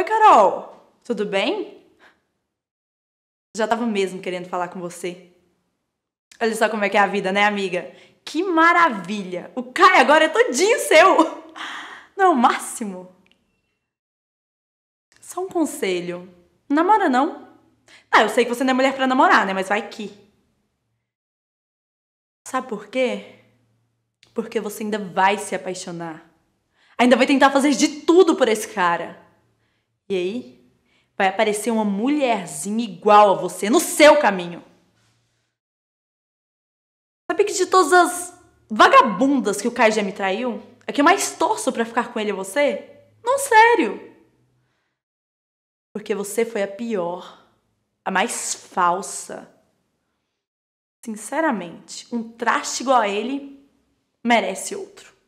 Oi, Carol! Tudo bem? Já tava mesmo querendo falar com você. Olha só como é que é a vida, né, amiga? Que maravilha! O Kai agora é todinho seu! Não é o máximo? Só um conselho. Namora não. Ah, eu sei que você não é mulher para namorar, né? Mas vai que. Sabe por quê? Porque você ainda vai se apaixonar. Ainda vai tentar fazer de tudo por esse cara. E aí vai aparecer uma mulherzinha igual a você no seu caminho. Sabe que de todas as vagabundas que o Kai já me traiu, a que eu mais torço para ficar com ele é você? Não, sério. Porque você foi a pior, a mais falsa. Sinceramente, um traste igual a ele merece outro.